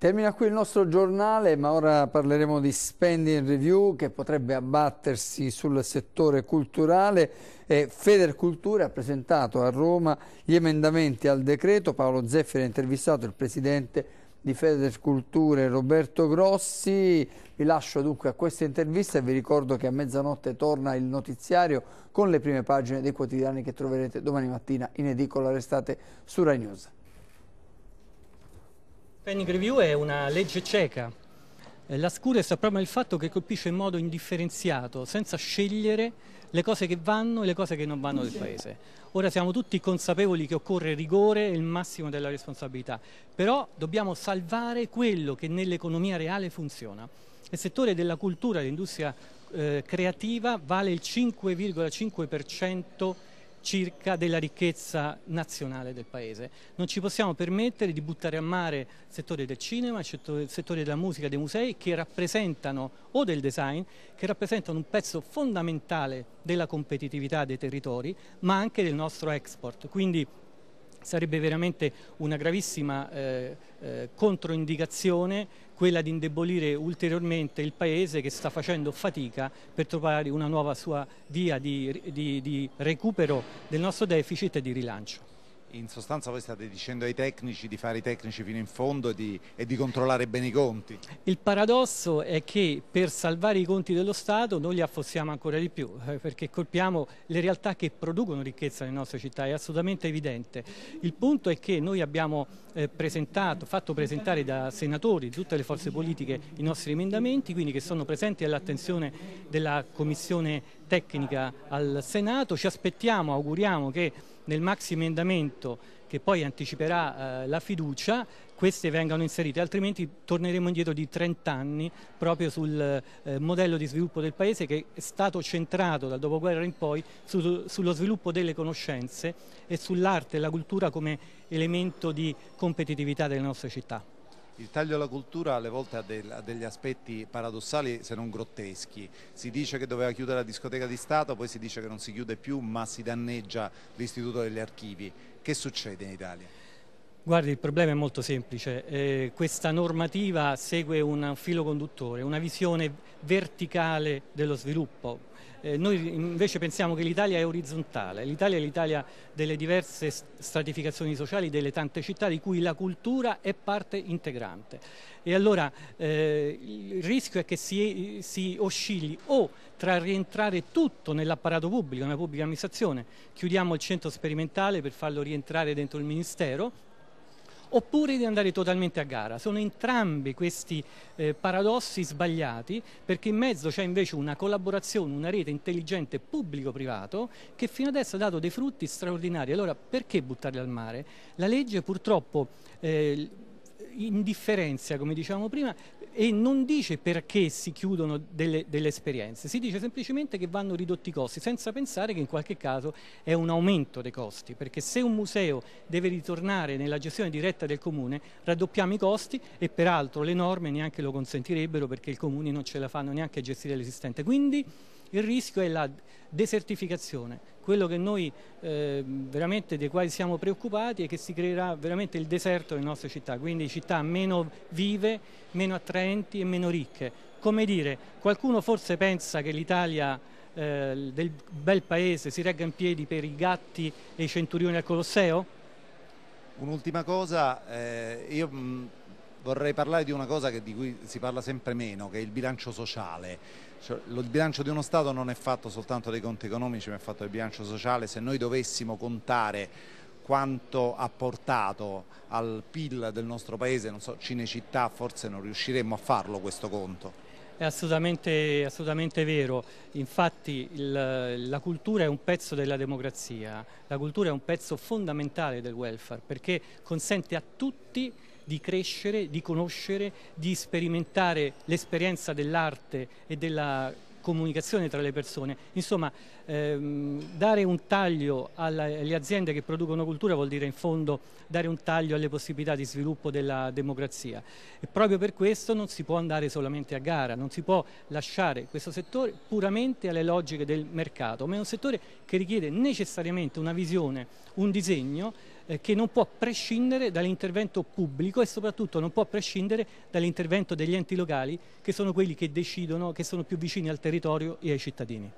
Termina qui il nostro giornale, ma ora parleremo di spending review che potrebbe abbattersi sul settore culturale. Feder Cultura ha presentato a Roma gli emendamenti al decreto. Paolo Zeffiri ha intervistato il presidente di Feder Federculture Roberto Grossi. Vi lascio dunque a questa intervista e vi ricordo che a mezzanotte torna il notiziario con le prime pagine dei quotidiani che troverete domani mattina in edicola. Restate su Rai News. Pending review è una legge cieca. Eh, la scurezza è proprio il fatto che colpisce in modo indifferenziato, senza scegliere le cose che vanno e le cose che non vanno del Paese. Ora siamo tutti consapevoli che occorre rigore e il massimo della responsabilità, però dobbiamo salvare quello che nell'economia reale funziona. Il settore della cultura, dell'industria eh, creativa, vale il 5,5% circa della ricchezza nazionale del paese. Non ci possiamo permettere di buttare a mare il settore del cinema, il settore, della musica, dei musei che rappresentano, o del design, che rappresentano un pezzo fondamentale della competitività dei territori, ma anche del nostro export. Quindi sarebbe veramente una gravissima eh, eh, controindicazione quella di indebolire ulteriormente il Paese che sta facendo fatica per trovare una nuova sua via di, di, di recupero del nostro deficit e di rilancio. In sostanza voi state dicendo ai tecnici di fare i tecnici fino in fondo e di, e di, controllare bene i conti. Il paradosso è che per salvare i conti dello Stato noi li affossiamo ancora di più, eh, perché colpiamo le realtà che producono ricchezza nelle nostre città, è assolutamente evidente. Il punto è che noi abbiamo eh, presentato, fatto presentare da senatori di tutte le forze politiche i nostri emendamenti, quindi che sono presenti all'attenzione della Commissione tecnica al Senato. Ci aspettiamo, auguriamo che nel maxi emendamento che poi anticiperà eh, la fiducia queste vengano inserite, altrimenti torneremo indietro di 30 anni proprio sul eh, modello di sviluppo del Paese che è stato centrato dal dopoguerra in poi su, sullo sviluppo delle conoscenze e sull'arte e la cultura come elemento di competitività delle nostre città. Il taglio alla cultura alle volte ha, del, ha, degli aspetti paradossali se non grotteschi. Si dice che doveva chiudere la discoteca di Stato, poi si dice che non si chiude più ma si danneggia l'istituto degli archivi. Che succede in Italia? Guardi, il problema è molto semplice. Eh, questa normativa segue un filo conduttore, una visione verticale dello sviluppo. Eh, noi invece pensiamo che l'Italia è orizzontale, l'Italia è l'Italia delle diverse stratificazioni sociali, delle tante città di cui la cultura è parte integrante. E allora eh, il rischio è che si, si oscilli o tra rientrare tutto nell'apparato pubblico, nella pubblica amministrazione, chiudiamo il centro sperimentale per farlo rientrare dentro il Ministero, oppure di andare totalmente a gara. Sono entrambi questi eh, paradossi sbagliati perché in mezzo c'è invece una collaborazione, una rete intelligente pubblico-privato che fino adesso ha dato dei frutti straordinari. Allora perché buttarli al mare? La legge purtroppo... Eh, indifferenzia, come dicevamo prima, e non dice perché si chiudono delle, delle, esperienze, si dice semplicemente che vanno ridotti i costi, senza pensare che in qualche caso è un aumento dei costi, perché se un museo deve ritornare nella gestione diretta del comune, raddoppiamo i costi e peraltro le norme neanche lo consentirebbero perché i comuni non ce la fanno neanche a gestire l'esistente. Quindi il rischio è la desertificazione, quello che noi eh, veramente dei quali siamo preoccupati è che si creerà veramente il deserto delle nostre città, quindi città meno vive, meno attraenti e meno ricche. Come dire, qualcuno forse pensa che l'Italia eh, del bel paese si regga in piedi per i gatti e i centurioni al Colosseo? Un'ultima cosa, eh, io vorrei parlare di una cosa che, di cui si parla sempre meno, che è il bilancio sociale. Cioè, lo, il bilancio di uno Stato non è fatto soltanto dai conti economici, ma è fatto dal bilancio sociale. Se noi dovessimo contare quanto ha portato al PIL del nostro paese, non so, Cinecittà forse non riusciremmo a farlo questo conto. È assolutamente, assolutamente vero, infatti il, la cultura è un pezzo della democrazia, la cultura è un pezzo fondamentale del welfare perché consente a tutti di crescere, di conoscere, di sperimentare l'esperienza dell'arte e della comunicazione tra le persone. Insomma, ehm, dare un taglio alla, alle aziende che producono cultura vuol dire in fondo dare un taglio alle possibilità di sviluppo della democrazia. E proprio per questo non si può andare solamente a gara, non si può lasciare questo settore puramente alle logiche del mercato, ma è un settore che richiede necessariamente una visione, un disegno eh, che non può prescindere dall'intervento pubblico e soprattutto non può prescindere dall'intervento degli enti locali che sono quelli che decidono, che sono più vicini al territorio e ai cittadini.